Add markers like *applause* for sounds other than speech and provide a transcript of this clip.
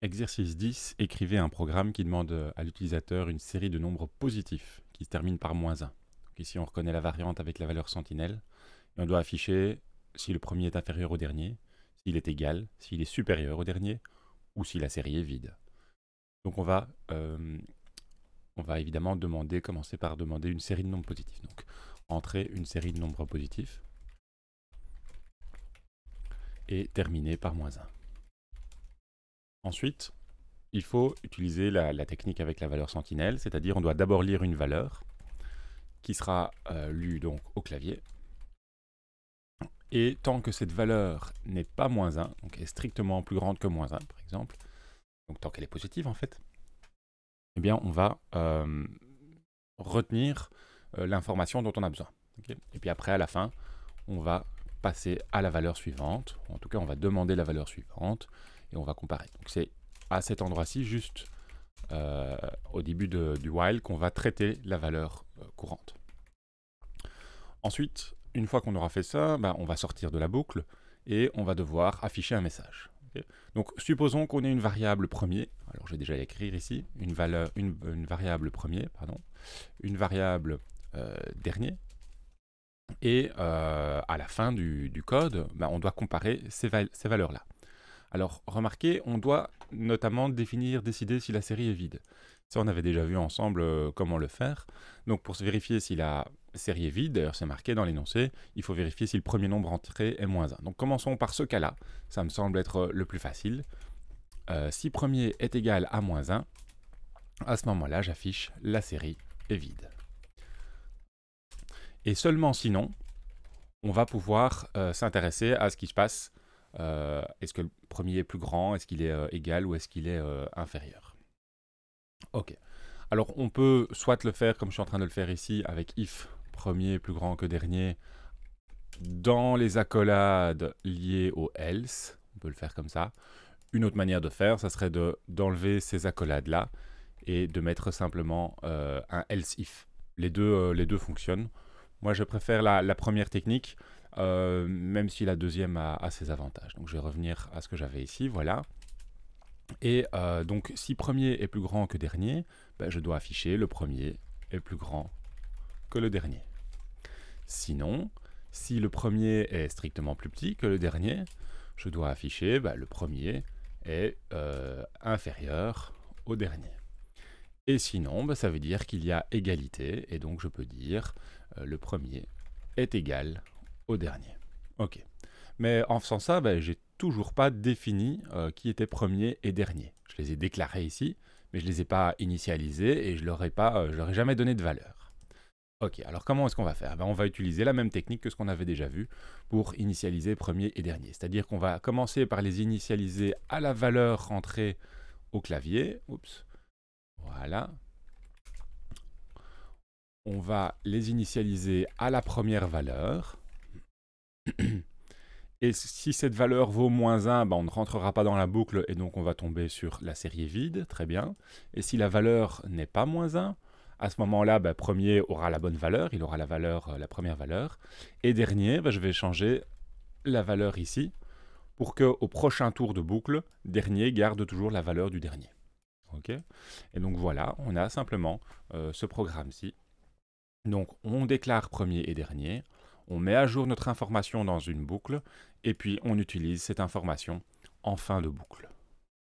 Exercice 10. Écrivez un programme qui demande euh, à l'utilisateur une série de nombres positifs qui se termine par moins 1. ici, on reconnaît la variante avec la valeur sentinelle. Et on doit afficher si le premier est inférieur au dernier, s'il est égal, s'il est supérieur au dernier, ou si la série est vide. Donc on va, euh, on va évidemment demander, commencer par demander une série de nombres positifs. Donc entrer une série de nombres positifs et terminer par moins 1. Ensuite, il faut utiliser la, technique avec la valeur sentinelle, c'est-à-dire on doit d'abord lire une valeur qui sera euh, lue donc au clavier. Et tant que cette valeur n'est pas moins 1, donc est strictement plus grande que moins 1 par exemple, donc tant qu'elle est positive en fait, eh bien on va euh, retenir euh, l'information dont on a besoin. Et puis après à la fin, on va passer à la valeur suivante, en tout cas on va demander la valeur suivante, et on va comparer. Donc c'est à cet endroit-ci, juste euh, au début du while, qu'on va traiter la valeur euh, courante. Ensuite, une fois qu'on aura fait ça, bah, on va sortir de la boucle et on va devoir afficher un message. Donc supposons qu'on ait une variable premier, alors j'ai déjà écrire ici, une, valeur, une, variable premier, pardon, une variable euh, dernier, et euh, à la fin du, code, bah, on doit comparer ces valeurs-là. Alors remarquez, on doit notamment définir, décider si la série est vide. Ça, on avait déjà vu ensemble euh, comment le faire. Donc pour se vérifier si la série est vide, d'ailleurs c'est marqué dans l'énoncé, il faut vérifier si le premier nombre entré est moins 1. Donc commençons par ce cas-là, ça me semble être euh, le plus facile. Euh, si premier est égal à moins 1, à ce moment-là j'affiche la série est vide. Et seulement sinon, on va pouvoir s'intéresser à ce qui se passe euh, est-ce que le premier est plus grand Est-ce qu'il est, euh, égal ou est-ce qu'il est, euh, inférieur Ok. Alors on peut soit le faire comme je suis en train de le faire ici avec if premier plus grand que dernier dans les accolades liées au else. On peut le faire comme ça. Une autre manière de faire, ça serait d'enlever ces accolades-là et de mettre simplement un else if. Les deux, fonctionnent. Moi, je préfère la première technique euh, même si la deuxième a, ses avantages. Donc je vais revenir à ce que j'avais ici, voilà. Et euh, donc si premier est plus grand que dernier, ben, je dois afficher le premier est plus grand que le dernier. Sinon, si le premier est strictement plus petit que le dernier, je dois afficher ben, le premier est euh, inférieur au dernier. Et sinon, ben, ça veut dire qu'il y a égalité, et donc je peux dire le premier est égal dernier. Ok. Mais en faisant ça, ben, j'ai toujours pas défini euh, qui était premier et dernier. Je les ai déclarés ici, mais je les ai pas initialisés et je leur ai pas, euh, je leur ai jamais donné de valeur. Ok, alors comment est-ce qu'on va faire ben, On va utiliser la même technique que ce qu'on avait déjà vu pour initialiser premier et dernier. C'est-à-dire qu'on va commencer par les initialiser à la valeur rentrée au clavier. Oups. Voilà. On va les initialiser à la première valeur. *clears throat* Et si cette valeur vaut moins 1, bah, on ne rentrera pas dans la boucle et donc on va tomber sur la série vide, très bien. Et si la valeur n'est pas moins 1, à ce moment-là, bah, premier aura la bonne valeur, il aura la valeur, euh, la première valeur. Et dernier, bah, je vais changer la valeur ici pour qu'au prochain tour de boucle, dernier garde toujours la valeur du dernier. et donc voilà, on a simplement euh, ce programme-ci. Donc on déclare premier et dernier, on met à jour notre information dans une boucle et puis on utilise cette information en fin de boucle.